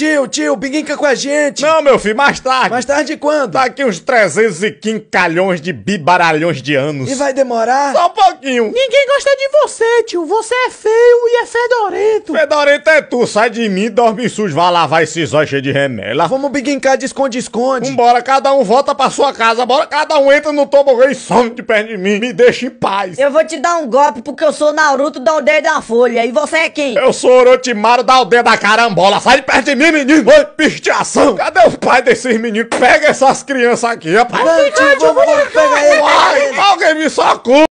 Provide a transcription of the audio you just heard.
Tio, tio, brinca com a gente. Não, meu filho, mais tarde. Mais tarde quando? Daqui uns 315 quincalhões de bibaralhões de anos. E vai demorar? Só um pouquinho. Ninguém gosta de você, tio. Você é feio e é fedorento. Fedorento? Fedorento é tu, sai de mim, dorme sujo, vai lavar esses olhos cheios de remela. Vamos brincar de esconde-esconde. Vambora, cada um volta pra sua casa, bora, cada um entra no tobogã e some de perto de mim, me deixa em paz. Eu vou te dar um golpe porque eu sou Naruto da aldeia da Folha, e você é quem? Eu sou Orochimaru da aldeia da Carambola, sai de perto de mim, menino, mãe, pistiação. Cadê o pai desses meninos? Pega essas crianças aqui, rapaz. Gente, vamos pegar ele. Alguém me socorre.